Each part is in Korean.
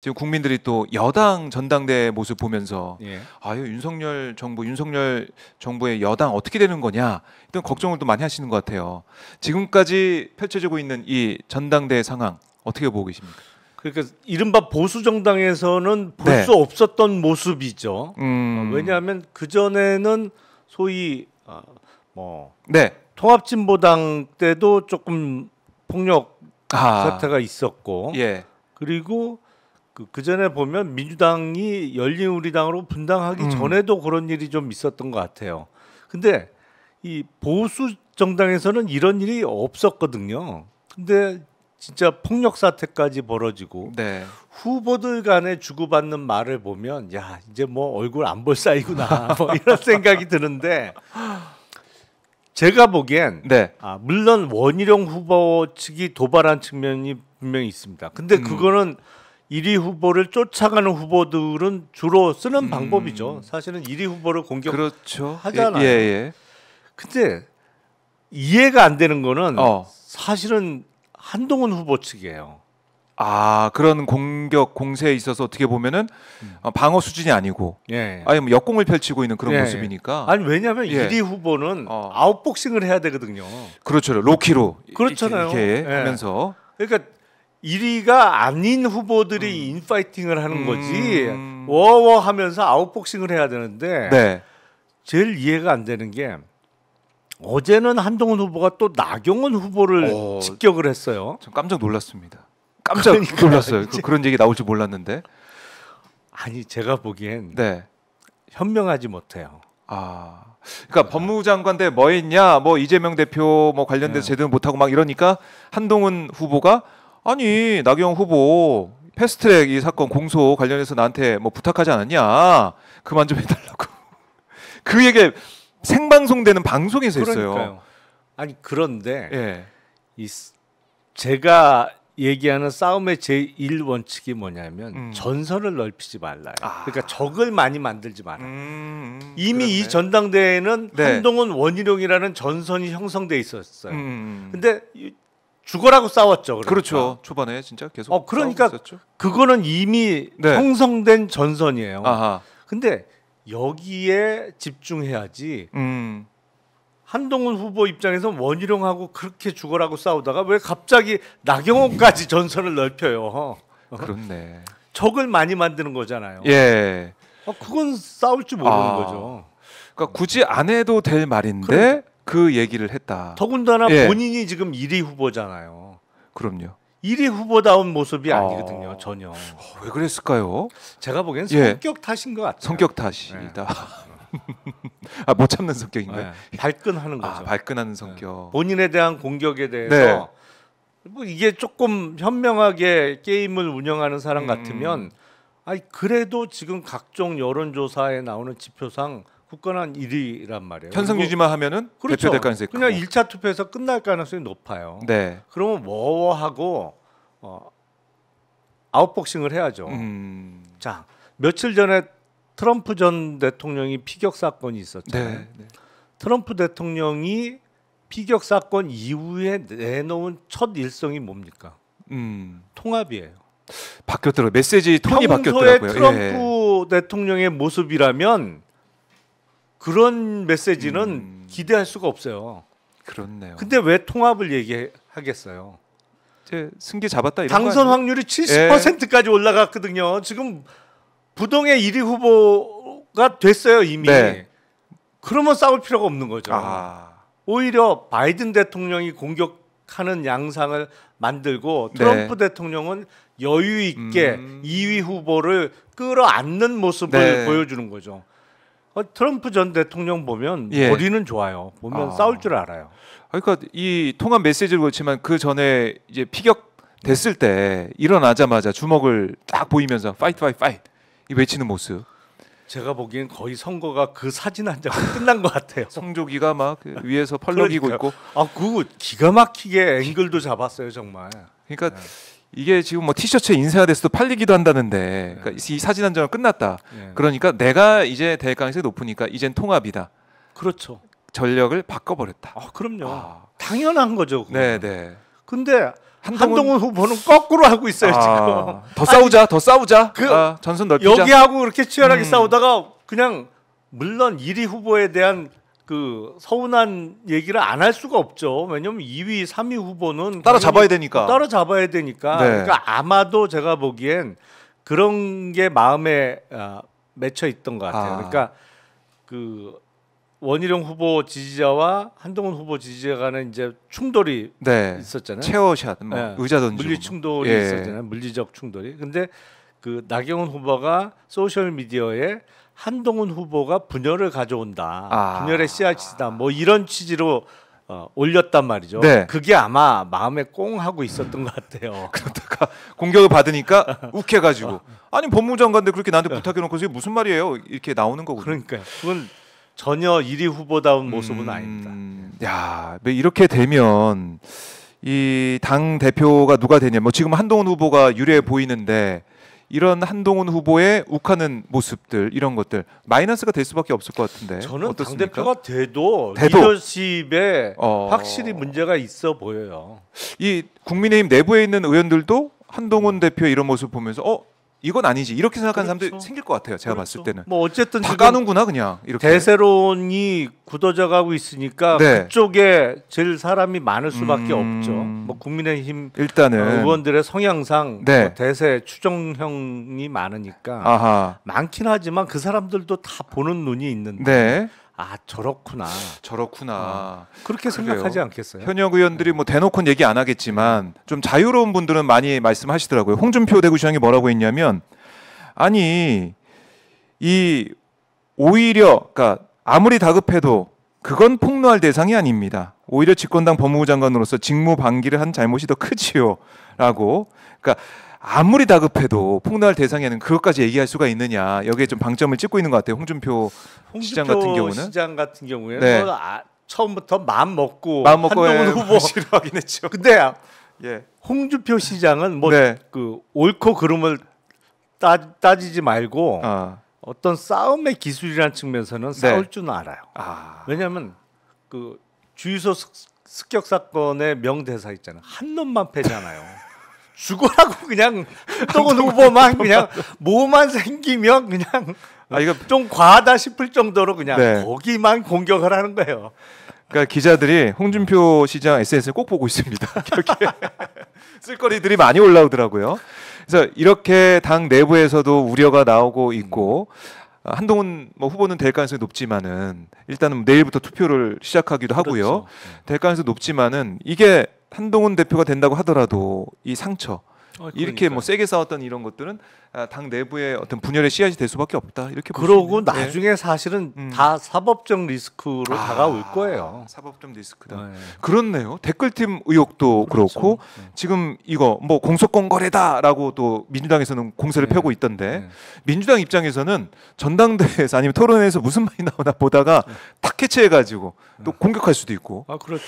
지금 국민들이 또 여당 전당대 모습 보면서 예. 아유 윤석열 정부 윤석열 정부의 여당 어떻게 되는 거냐 이런 걱정을 또 많이 하시는 것 같아요. 지금까지 펼쳐지고 있는 이 전당대 상황 어떻게 보고 계십니까? 그러니까 이른바 보수 정당에서는 볼수 네. 없었던 모습이죠. 어, 음... 어, 왜냐하면 그 전에는 소위 어, 뭐 네. 통합진보당 때도 조금 폭력 아... 사태가 있었고 예. 그리고 그, 그 전에 보면 민주당이 열린우리당으로 분당하기 음. 전에도 그런 일이 좀 있었던 것 같아요. 근데 이 보수 정당에서는 이런 일이 없었거든요. 근데 진짜 폭력 사태까지 벌어지고 네. 후보들 간에 주고받는 말을 보면 야 이제 뭐 얼굴 안 볼 사이구나 뭐 이런 생각이 드는데 제가 보기엔 네. 아, 물론 원희룡 후보 측이 도발한 측면이 분명히 있습니다. 근데 음. 그거는 음. 1위 후보를 쫓아가는 후보들은 주로 쓰는 음. 방법이죠. 사실은 1위 후보를 공격하잖아요. 그렇죠. 예, 예, 예, 근데 이해가 안 되는 거는 어. 사실은 한동훈 후보 측이에요. 아 그런 공격 공세에 있어서 어떻게 보면은 음. 어, 방어 수준이 아니고 예, 예. 아니 뭐 역공을 펼치고 있는 그런 예, 예. 모습이니까 아니 왜냐하면 1위 예. 후보는 어. 아웃복싱을 해야 되거든요. 그렇죠, 로키로 그렇잖아요. 이렇게 하면서 그러니까 1위가 아닌 후보들이 음. 인파이팅을 하는 거지 음. 워워 하면서 아웃복싱을 해야 되는데 네. 제일 이해가 안 되는 게 어제는 한동훈 후보가 또 나경원 후보를 어, 직격을 했어요. 전 깜짝 놀랐습니다. 깜짝 그러니까, 놀랐어요. 그, 그런 얘기 나올 줄 몰랐는데 아니 제가 보기엔 네. 현명하지 못해요. 아 그러니까 법무부 장관 때뭐 했냐 뭐 이재명 대표 뭐관련된 네. 제대로 못하고 막 이러니까 한동훈 후보가 아니 나경 후보 패스트트랙 이 사건 공소 관련해서 나한테 뭐 부탁하지 않았냐 그만 좀 해달라고 그 얘기 생방송되는 방송에서 했어요. 아니 그런데 예. 이 제가 얘기하는 싸움의 제1 원칙이 뭐냐면 음. 전선을 넓히지 말라요. 아. 그러니까 적을 많이 만들지 말아요. 음, 음, 이미 그렇네. 이 전당대회는 네. 한동훈 원희룡이라는 전선이 형성돼 있었어요. 음. 음, 음. 근데 죽어라고 싸웠죠. 그러니까. 그렇죠 초반에 진짜 계속. 어 그러니까 그거는 이미 네. 형성된 전선이에요. 아하. 근데 여기에 집중해야지. 음. 한동훈 후보 입장에서 원희룡하고 그렇게 죽어라고 싸우다가 왜 갑자기 나경원까지 전선을 넓혀요? 그렇네. 적을 많이 만드는 거잖아요. 예. 어, 그건 싸울 줄 모르는 아. 거죠. 그러니까 굳이 안 해도 될 말인데 그러니까. 그 얘기를 했다. 더군다나 예. 본인이 지금 1위 후보잖아요. 그럼요. 1위 후보다운 모습이 어. 아... 니거든요 전혀. 어, 왜 그랬을까요? 제가 보기엔 예. 성격 예. 탓인 것 같아요. 성격 탓이다. 네. 아, 못 참는 성격인가요? 네. 발끈하는 아, 거죠. 아, 발끈하는 네. 성격. 본인에 대한 공격에 대해서 네. 뭐 이게 조금 현명하게 게임을 운영하는 사람 음. 같으면 아니 그래도 지금 각종 여론조사에 나오는 지표상 굳건한 1위란 말이에요. 현상 유지만 하면은 그렇죠. 대표될 가능성이 그냥 크고. 1차 투표에서 끝날 가능성이 높아요. 네. 그러면 뭐하고 어, 아웃복싱을 해야죠. 음. 자 며칠 전에 트럼프 전 대통령이 피격 사건이 있었잖아요. 네, 네. 트럼프 대통령이 피격 사건 이후에 내놓은 첫 일성이 뭡니까? 음. 통합이에요. 바뀌었더라고요. 메시지 톤이 바뀌었더라고요. 트럼프 예. 대통령의 모습이라면 그런 메시지는 음. 기대할 수가 없어요. 그렇네요. 근데 왜 통합을 얘기하겠어요? 이제 승기 잡았다 이런 당선 확률이 70%까지 예. 올라갔거든요. 지금 부동의 1위 후보가 됐어요 이미. 네. 그러면 싸울 필요가 없는 거죠. 아. 오히려 바이든 대통령이 공격하는 양상을 만들고 트럼프 네. 대통령은 여유 있게 음. 2위 후보를 끌어안는 모습을 네. 보여주는 거죠. 어, 트럼프 전 대통령 보면 예. 머리는 좋아요. 보면 아. 싸울 줄 알아요. 그러니까 이 통합 메시지를 그렇지만 그 전에 이제 피격 됐을 때 일어나자마자 주먹을 딱 보이면서 파이트 파이트 파이트 이 외치는 모습. 제가 보기엔 거의 선거가 그 사진 한 장 끝난 것 같아요. 성조기가 막 그 위에서 펄럭이고 있고. 아, 그거 기가 막히게 앵글도 잡았어요 정말. 그러니까 네. 이게 지금 뭐 티셔츠에 인쇄가 됐어도 팔리기도 한다는데 그러니까 네. 이 사진 한 장은 끝났다. 네. 그러니까 내가 이제 대 가능성이 높으니까 이젠 통합이다. 그렇죠. 전력을 바꿔버렸다. 아 그럼요. 아. 당연한 거죠. 그건. 네네. 근데 한동훈, 한동훈, 후보는 거꾸로 하고 있어요 아. 지금. 더 싸우자, 아니, 더 싸우자. 그 아, 전선 넓히자. 여기하고 이렇게 치열하게 음. 싸우다가 그냥 물론 1위 후보에 대한 그 서운한 얘기를 안 할 수가 없죠. 왜냐면 2위, 3위 후보는 따라잡아야 되니까. 따라잡아야 되니까. 네. 그러니까 아마도 제가 보기엔 그런 게 마음에 어, 맺혀 있던 것 같아요. 아. 그러니까 그 원희룡 후보 지지자와 한동훈 후보 지지자 간에 이제 충돌이 네. 있었잖아요. 체어샷, 뭐 네. 의자 던지 물리 뭐. 충돌이 예. 있었잖아요. 물리적 충돌이. 근데 그 나경원 후보가 소셜 미디어에 한동훈 후보가 분열을 가져온다. 아. 분열의 씨앗이다. 뭐 이런 취지로 어, 올렸단 말이죠. 네. 그게 아마 마음에 꽁 하고 있었던 것 같아요. 그러다가 공격을 받으니까 욱해가지고 어. 아니 법무장관데 그렇게 나한테 네. 부탁해놓고 이게 무슨 말이에요? 이렇게 나오는 거고. 그러니까 요 그건 전혀 1위 후보다운 모습은 음... 아닙니다. 야, 네, 이렇게 되면 이 당 대표가 누가 되냐? 뭐 지금 한동훈 후보가 유리해 보이는데 이런 한동훈 후보의 욱하는 모습들 이런 것들 마이너스가 될 수밖에 없을 것 같은데 저는 당 대표가 돼도, 돼도 리더십에 어... 확실히 문제가 있어 보여요. 이 국민의힘 내부에 있는 의원들도 한동훈 대표 이런 모습 보면서 어 이건 아니지 이렇게 생각하는 그렇죠. 사람들 이 생길 것 같아요. 제가 그렇죠. 봤을 때는 뭐 어쨌든 다 까는구나 그냥 이렇게 대세론이 굳어져가고 있으니까 네. 그쪽에 제일 사람이 많을 수밖에 음... 없죠. 뭐 국민의힘 일단은 의원들의 성향상 네. 뭐 대세 추정형이 많으니까 아하. 많긴 하지만 그 사람들도 다 보는 눈이 있는데. 네. 아 저렇구나. 저렇구나. 어. 그렇게 생각하지 않겠어요? 현역 의원들이 뭐 대놓고 얘기 안 하겠지만 좀 자유로운 분들은 많이 말씀하시더라고요. 홍준표 대구시장이 뭐라고 했냐면 아니 이 오히려 그러니까 아무리 다급해도 그건 폭로할 대상이 아닙니다. 오히려 집권당 법무부 장관으로서 직무 방기를 한 잘못이 더 크지요라고 그러니까 아무리 다급해도 폭로할 대상에는 그것까지 얘기할 수가 있느냐 여기에 좀 방점을 찍고 있는 것 같아요. 홍준표, 홍준표 시장 같은 경우는 시장 같은 경우에는 네. 아, 처음부터 마음 먹고 마음 먹고 한동훈 예, 후보 싫어하긴 했죠. 근데 예. 홍준표 시장은 뭐그 네. 그 옳고 그름을 따, 지지 말고 아. 어떤 싸움의 기술이라는 측면에서는 네. 싸울 줄 알아요. 아. 왜냐하면 그 주유소 습격 사건의 명대사 있잖아요. 한 놈만 패잖아요. 죽어라고 그냥 또건 후보만 그냥 뭐만 생기면 그냥 아 이거 좀 과하다 싶을 정도로 그냥 네. 거기만 공격을 하는 거예요. 그러니까 기자들이 홍준표 시장 SNS를 꼭 보고 있습니다. 쓸거리들이 많이 올라오더라고요. 그래서 이렇게 당 내부에서도 우려가 나오고 있고 아, 한동훈 뭐 후보는 될 가능성이 높지만은 일단은 뭐 내일부터 투표를 시작하기도 하고요. 그렇죠. 네. 될 가능성이 높지만은 이게 한동훈 대표가 된다고 하더라도 이 상처 어, 이렇게 뭐 세게 싸웠던 이런 것들은 아, 당 내부의 어떤 분열의 씨앗이 될 수밖에 없다 이렇게 그러고 네. 나중에 네. 사실은 음. 다 사법적 리스크로 아, 다가올 거예요. 사법적 리스크다. 네. 그렇네요. 댓글팀 의혹도 그렇죠. 그렇고 네. 지금 이거 뭐 공소권 거래다라고 또 민주당에서는 공세를 네. 펴고 있던데 네. 민주당 입장에서는 전당대회에서 아니면 토론회에서 무슨 말이 나오나 보다가 탁 해체해가지고 또 공격할 수도 있고. 아 그렇죠.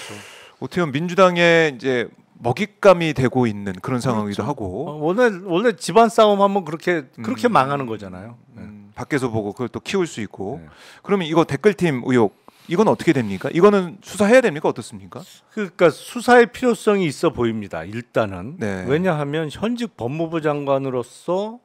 어떻게 보면 민주당의 이제 먹잇감이 되고 있는 그런 그렇죠. 상황이기도 그렇죠. 하고 어, 원래 원래 집안 싸움 하면 그렇게 음. 그렇게 음. 망하는 거잖아요. 음, 네. 음, 밖에서 보고 그걸 또 키울 수 있고 네. 그러면 이거 댓글팀 의혹 이건 어떻게 됩니까? 이거는 수사해야 됩니까? 어떻습니까? 그러니까 수사의 필요성이 있어 보입니다. 일단은 네. 왜냐하면 현직 법무부 장관으로서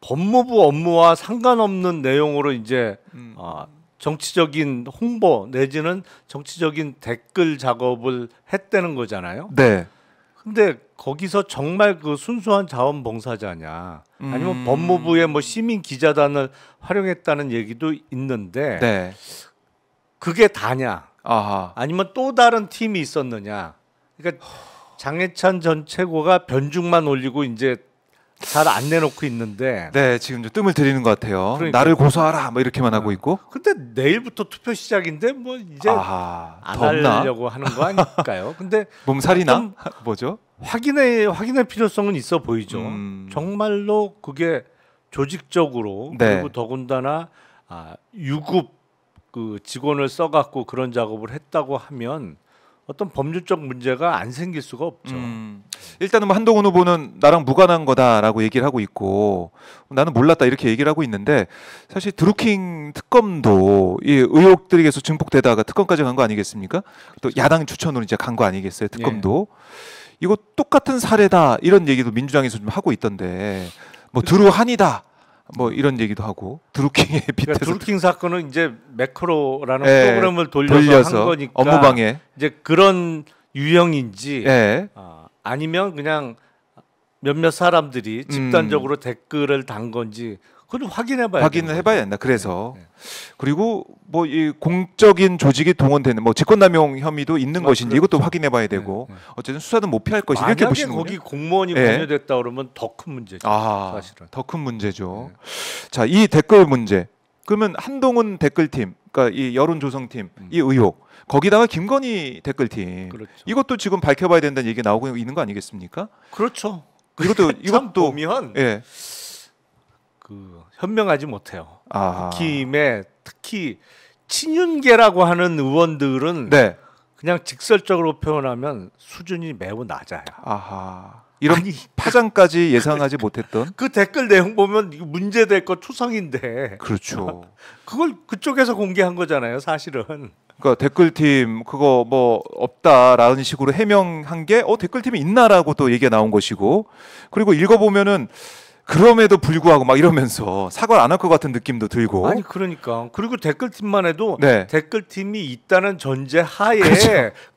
법무부 업무와 상관없는 내용으로 이제 음. 어, 정치적인 홍보 내지는 정치적인 댓글 작업을 했다는 거잖아요. 네. 근데 거기서 정말 그 순수한 자원봉사자냐 아니면 음... 법무부의 뭐 시민 기자단을 활용했다는 얘기도 있는데 네. 그게 다냐 아하. 아니면 또 다른 팀이 있었느냐 그러니까 장해찬 전 최고가 변죽만 올리고 이제 잘안 내놓고 있는데. 네, 지금 좀 뜸을 들이는 것 같아요. 그러니까. 나를 고소하라, 뭐 이렇게만 하고 있고. 근데 내일부터 투표 시작인데 뭐 이제 아하, 안 덥나? 하려고 하는 거 아닐까요? 근데 몸살이나 뭐죠? 확인의 확인할 필요성은 있어 보이죠. 음. 정말로 그게 조직적으로 네. 그리고 더군다나 아, 유급 그 직원을 써갖고 그런 작업을 했다고 하면 어떤 법률적 문제가 안 생길 수가 없죠. 음. 일단은 뭐 한동훈 후보는 나랑 무관한 거다라고 얘기를 하고 있고 나는 몰랐다 이렇게 얘기를 하고 있는데 사실 드루킹 특검도 이 의혹들이 계속 증폭되다가 특검까지 간 거 아니겠습니까? 또 그렇죠. 야당 추천으로 이제 간 거 아니겠어요? 특검도 예. 이거 똑같은 사례다 이런 얘기도 민주당에서 좀 하고 있던데 뭐 그렇죠. 드루 한이다 뭐 이런 얘기도 하고 드루킹의 비에 그러니까 드루킹 사건은 이제 매크로라는 예, 프로그램을 돌려서, 돌려서, 한 거니까 업무 방해 이제 그런 유형인지 예. 어, 아니면 그냥 몇몇 사람들이 집단적으로 음. 댓글을 단 건지 그건 확인해봐야 확인을 해봐야 된다. 그래서 네, 네. 그리고 뭐 이 공적인 조직이 동원되는 뭐 직권남용 혐의도 있는 아, 것인지 그렇죠. 이것도 확인해봐야 네, 되고 네, 어쨌든 수사는 못 피할 것이다 이렇게 보시는 거예요. 거기 공무원이 네. 관여됐다 그러면 더 큰 문제죠. 아, 사실은 더큰 문제죠. 자, 이 댓글 문제. 그러면 한동훈 댓글팀, 그러니까 이 여론 조성팀, 음. 이 의혹 거기다가 김건희 댓글팀 그렇죠. 이것도 지금 밝혀봐야 된다는 얘기 나오고 있는 거 아니겠습니까? 그렇죠. 이것도 이것도 보면 예. 그 현명하지 못해요. 아. 국힘에 특히 친윤계라고 하는 의원들은 네. 그냥 직설적으로 표현하면 수준이 매우 낮아요. 아하. 이런 아니, 파장까지 예상하지 그, 못했던 그 댓글 내용 보면 문제될 거 초성인데 그렇죠. 그걸 그쪽에서 공개한 거잖아요, 사실은. 그러니까 댓글팀 그거 뭐 없다라는 식으로 해명한 게어 댓글팀이 있나라고 또 얘기가 나온 것이고 그리고 읽어보면은 그럼에도 불구하고 막 이러면서 사과를 안 할 것 같은 느낌도 들고 아니 그러니까 그리고 댓글 팀만 해도 네. 댓글 팀이 있다는 전제 하에 그렇죠.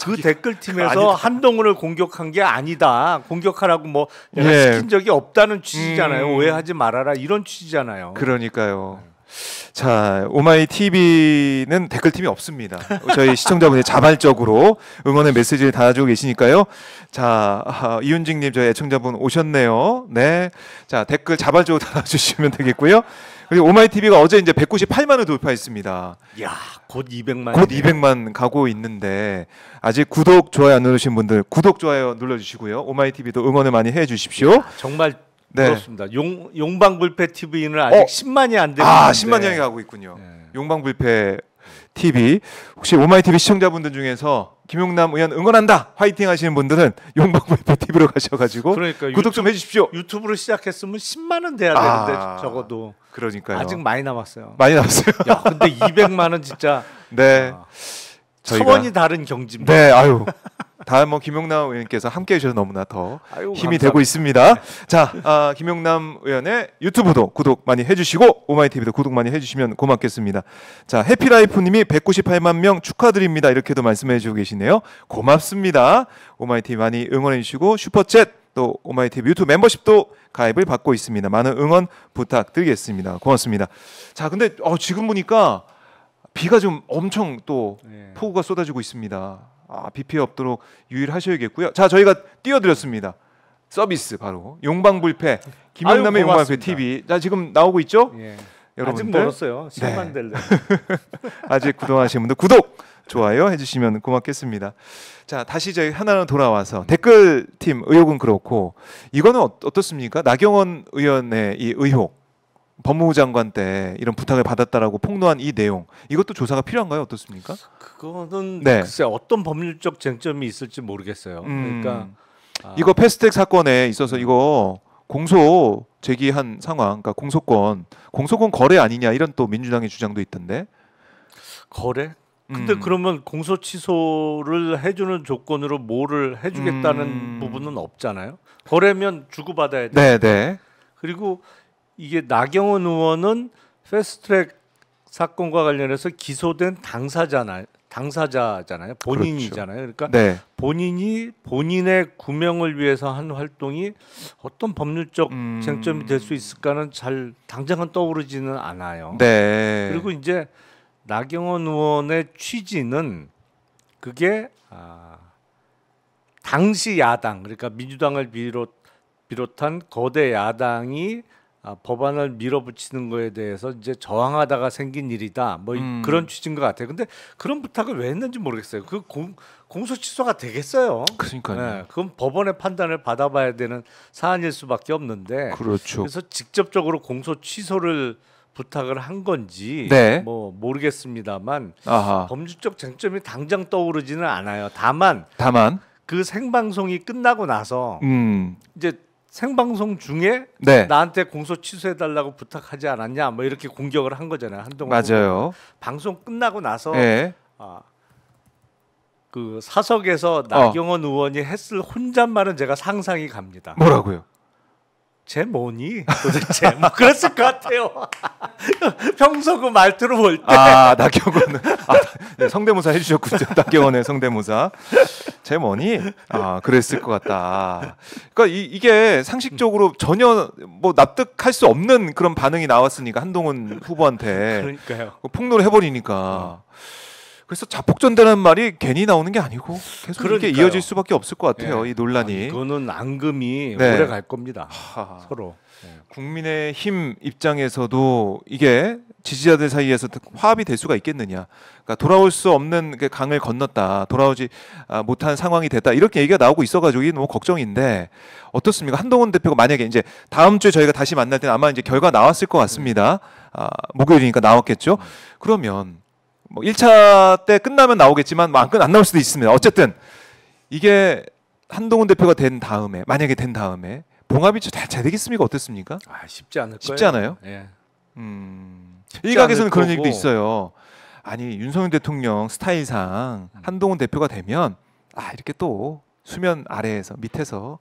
그, 그 댓글 팀에서 한동훈을 공격한 게 아니다 공격하라고 뭐 네. 시킨 적이 없다는 취지잖아요 음. 오해하지 말아라 이런 취지잖아요 그러니까요 자, 오마이 TV는 댓글팀이 없습니다. 저희 시청자분이 자발적으로 응원의 메시지를 달아주고 계시니까요. 자, 아, 이윤직님 저희 애청자분 오셨네요. 네. 자, 댓글 자발적으로 달아주시면 되겠고요. 그리고 오마이 TV가 어제 이제 198만을 돌파했습니다. 야, 곧 200만. 곧 200만 가고 있는데 아직 구독 좋아요 안 누르신 분들 구독 좋아요 눌러주시고요. 오마이 TV도 응원을 많이 해주십시오. 야, 정말 네. 그렇습니다. 용 용방불패 TV는 아직 어? 10만이 안 되는데. 아, 10만 명이 가고 있군요. 네. 용방불패 TV 혹시 오마이 TV 시청자분들 중에서 김용남 의원 응원한다 화이팅 하시는 분들은 용방불패 TV로 가셔가지고 그러니까 구독 유튜브, 좀 해주십시오. 유튜브로 시작했으면 10만 은 돼야 아, 되는데 적어도 그러니까요. 아직 많이 남았어요. 많이 남았어요. 야 근데 200만 원 진짜 네. 아, 차원이 다른 경지입니다. 네 아유 다음 뭐 김용남 의원께서 함께 해주셔서 너무나 더 아이고, 힘이 감사합니다. 되고 있습니다. 자, 아, 김용남 의원의 유튜브도 구독 많이 해주시고 오마이TV도 구독 많이 해주시면 고맙겠습니다. 자, 해피라이프님이 198만 명 축하드립니다. 이렇게도 말씀해주고 계시네요. 고맙습니다. 오마이TV 많이 응원해주시고 슈퍼챗 또 오마이TV 유튜브 멤버십도 가입을 받고 있습니다. 많은 응원 부탁드리겠습니다. 고맙습니다. 자, 근데 어, 지금 보니까 비가 좀 엄청 또 네. 폭우가 쏟아지고 있습니다. 아, 비 피해 없도록 유일하셔야겠고요. 자, 저희가 띄워드렸습니다. 서비스 바로 용방불패 김영남의 용방불패 TV. 자, 지금 나오고 있죠? 예. 여러분들 아직 멀었어요. 10만 될래. 네. 아직 구독하신 분들 구독, 좋아요 해주시면 고맙겠습니다. 자, 다시 저희 하나로 돌아와서 댓글 팀 의혹은 그렇고 이거는 어, 어떻습니까? 나경원 의원의 이 의혹. 법무부 장관 때 이런 부탁을 받았다라고 폭로한 이 내용 이것도 조사가 필요한가요? 어떻습니까? 그거는 네. 글쎄 어떤 법률적 쟁점이 있을지 모르겠어요. 음, 그러니까 아. 이거 패스텍 사건에 있어서 음. 이거 공소 제기한 상황, 그러니까 공소권, 공소권 거래 아니냐 이런 또 민주당의 주장도 있던데 거래? 근데 음. 그러면 공소 취소를 해주는 조건으로 뭐를 해주겠다는 음. 부분은 없잖아요. 거래면 주고받아야 돼. 네, 네. 그리고 이게 나경원 의원은 패스트트랙 사건과 관련해서 기소된 당사자나 당사자잖아요. 그렇죠. 본인이잖아요. 그렇죠. 그러니까 네. 본인이 본인의 구명을 위해서 한 활동이 어떤 법률적 음... 쟁점이 될 수 있을까는 잘 당장은 떠오르지는 않아요. 네. 그리고 이제 나경원 의원의 취지는 그게 아, 당시 야당 그러니까 민주당을 비롯 비롯한 거대 야당이 아, 법안을 밀어붙이는 거에 대해서 이제 저항하다가 생긴 일이다. 뭐 음. 그런 취지인 것 같아요. 근데 그런 부탁을 왜 했는지 모르겠어요. 그 공, 공소 취소가 되겠어요. 그러니까요. 네, 그건 법원의 판단을 받아봐야 되는 사안일 수밖에 없는데. 그렇죠. 그래서 직접적으로 공소 취소를 부탁을 한 건지 네. 뭐 모르겠습니다만 아하. 법률적 쟁점이 당장 떠오르지는 않아요. 다만 다만 그 생방송이 끝나고 나서 음. 이제 생방송 중에 네. 나한테 공소 취소해 달라고 부탁하지 않았냐 뭐 이렇게 공격을 한 거잖아요 한동안 맞아요 방송 끝나고 나서 네. 아, 그 사석에서 어. 나경원 어. 의원이 했을 혼잣말은 제가 상상이 갑니다 뭐라고요 쟤 뭐니? 도대체 뭐 그랬을 것 같아요. 평소 그 말투로 볼 때. 아 나경원. 아, 네, 성대모사 해주셨군요. 나경원의 성대모사. 쟤 뭐니? 아 그랬을 것 같다. 그러니까 이, 게 상식적으로 전혀 뭐 납득할 수 없는 그런 반응이 나왔으니까 한동훈 후보한테. 그러니까요. 폭로를 해버리니까. 음. 그래서 자폭전대라는 말이 괜히 나오는 게 아니고 계속 그렇게 이어질 수밖에 없을 것 같아요. 예. 이 논란이. 이거는 앙금이 네. 오래 갈 겁니다. 하하. 서로. 예. 국민의 힘 입장에서도 이게 지지자들 사이에서 화합이 될 수가 있겠느냐. 그러니까 돌아올 수 없는 그 강을 건넜다. 돌아오지 아, 못한 상황이 됐다. 이렇게 얘기가 나오고 있어가지고 이게 너무 걱정인데 어떻습니까? 한동훈 대표가 만약에 이제 다음 주에 저희가 다시 만날 때는 아마 이제 결과 나왔을 것 같습니다. 네. 아, 목요일이니까 나왔겠죠. 음. 그러면 뭐 1차 때 끝나면 나오겠지만 뭐안 나올 수도 있습니다. 어쨌든 이게 한동훈 대표가 된 다음에 만약에 된 다음에 봉합이 잘, 잘 되겠습니까? 어떻습니까? 아, 쉽지 않을 거예요. 쉽지 않아요? 예. 음. 일각에서는 그런 얘기도 있어요. 아니 윤석열 대통령 스타일상 음. 한동훈 대표가 되면 아 이렇게 또 수면 아래에서 밑에서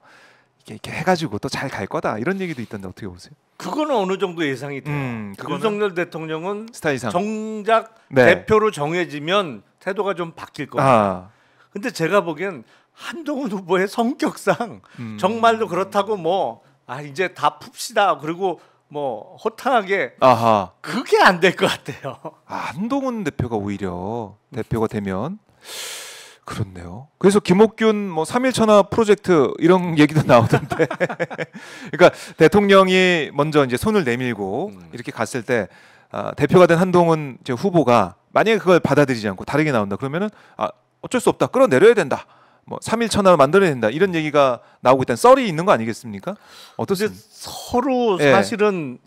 이렇게 해가지고 또 잘 갈 거다 이런 얘기도 있던데 어떻게 보세요? 그거는 어느 정도 예상이 돼요. 음, 윤석열 대통령은 스타일상. 정작 네. 대표로 정해지면 태도가 좀 바뀔 겁니다. 아. 근데 제가 보기엔 한동훈 후보의 성격상 음. 정말로 그렇다고 뭐 아 이제 다 풉시다 그리고 뭐 호탕하게 아하. 그게 안 될 것 같아요. 아, 한동훈 대표가 오히려 대표가 되면 그렇네요. 그래서 김옥균 뭐삼일 천하 프로젝트 이런 얘기도 나오던데. 그러니까 대통령이 먼저 이제 손을 내밀고 음. 이렇게 갔을 때 아, 대표가 된 한동훈 제 후보가 만약에 그걸 받아들이지 않고 다르게 나온다 그러면은 아, 어쩔 수 없다. 끌어내려야 된다. 뭐 3일 천하를 만들어야 된다. 이런 얘기가 나오고 있다는 썰이 있는 거 아니겠습니까? 어떠세요? 서로 예. 사실은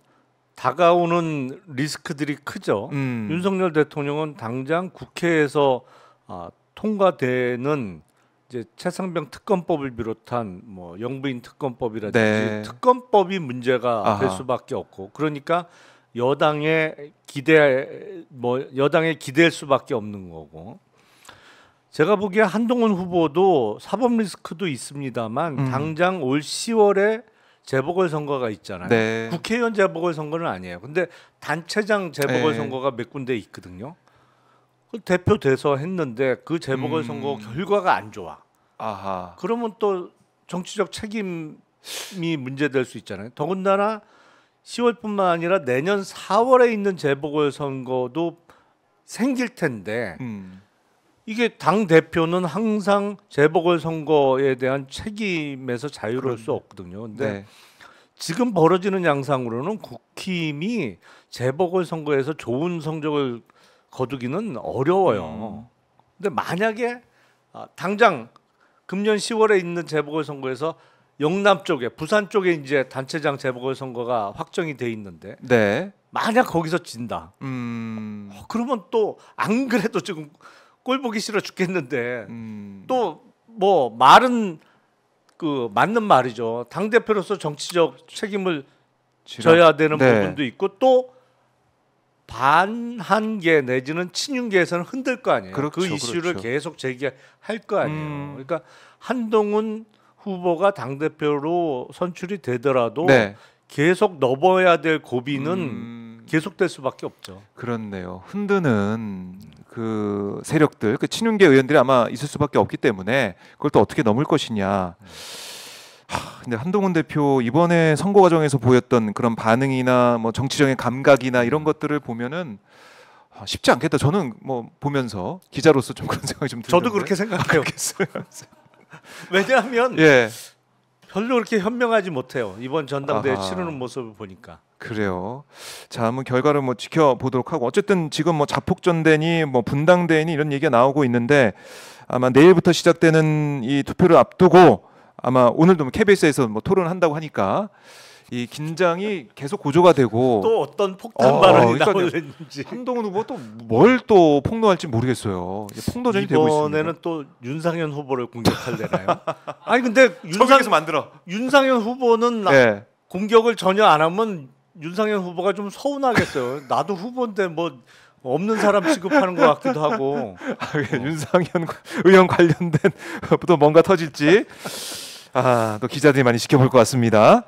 다가오는 리스크들이 크죠. 음. 윤석열 대통령은 당장 국회에서 아, 통과되는 이제 최상병 특검법을 비롯한 뭐 영부인 특검법이라든지 네. 특검법이 문제가 아하. 될 수밖에 없고 그러니까 여당의 기대 뭐 여당에 기댈 수밖에 없는 거고 제가 보기에 한동훈 후보도 사법 리스크도 있습니다만 음. 당장 올 10월에 재보궐 선거가 있잖아요. 네. 국회의원 재보궐 선거는 아니에요. 근데 단체장 재보궐 네. 선거가 네. 몇 군데 있거든요. 그 대표 돼서 했는데 그 재보궐 선거 음. 결과가 안 좋아. 아하. 그러면 또 정치적 책임이 문제될 수 있잖아요. 더군다나 10월뿐만 아니라 내년 4월에 있는 재보궐 선거도 생길 텐데 음. 이게 당 대표는 항상 재보궐 선거에 대한 책임에서 자유로울 그런, 수 없거든요. 근데 네. 지금 벌어지는 양상으로는 국힘이 재보궐 선거에서 좋은 성적을 거두기는 어려워요. 음. 근데 만약에 아, 당장 금년 10월에 있는 재보궐선거에서 영남 쪽에 부산 쪽에 이제 단체장 재보궐선거가 확정이 돼 있는데 네. 만약 거기서 진다. 음. 어, 그러면 또 안 그래도 지금 꼴 보기 싫어 죽겠는데 음. 또뭐 말은 그 맞는 말이죠. 당 대표로서 정치적 책임을 져야 되는 네. 부분도 있고 또 반한계 내지는 친윤계에서는 흔들 거 아니에요. 그 그렇죠, 그 이슈를 그렇죠. 계속 제기할 거 아니에요. 음. 그러니까 한동훈 후보가 당 대표로 선출이 되더라도 네. 계속 넘어야 될 고비는 음. 계속될 수밖에 없죠. 그렇네요. 흔드는 그 세력들, 그 친윤계 의원들이 아마 있을 수밖에 없기 때문에 그걸 또 어떻게 넘을 것이냐. 음. 근데 한동훈 대표 이번에 선거 과정에서 보였던 그런 반응이나 뭐 정치적인 감각이나 이런 것들을 보면은 아, 쉽지 않겠다. 저는 뭐 보면서 기자로서 좀 그런 생각이 좀 들어요. 저도 그렇게 생각해요. 왜냐하면 예. 별로 그렇게 현명하지 못해요. 이번 전당대회 아하. 치르는 모습을 보니까. 그래요. 자, 한번 결과를 뭐 지켜보도록 하고 어쨌든 지금 뭐 자폭전대니 뭐 분당대니 이런 얘기가 나오고 있는데 아마 내일부터 시작되는 이 투표를 앞두고 아마 오늘도 KBS에서 뭐, 뭐 토론한다고 하니까 이 긴장이 계속 고조가 되고 또 어떤 폭탄 어, 어 발언이 나오는지 한동훈 후보 또 뭘 또 폭로할지 모르겠어요. 폭로전이 되고 있습니다. 이번에는 또 윤상현 후보를 공격할래나요? 아니 근데 윤상에서 만들어 윤상현 후보는 네. 공격을 전혀 안 하면 윤상현 후보가 좀 서운하겠어요. 나도 후보인데 뭐 없는 사람 취급하는 것 같기도 하고 아, 윤상현 의원 관련된 또 뭔가 터질지 아, 또 기자들이 많이 지켜볼 것 같습니다.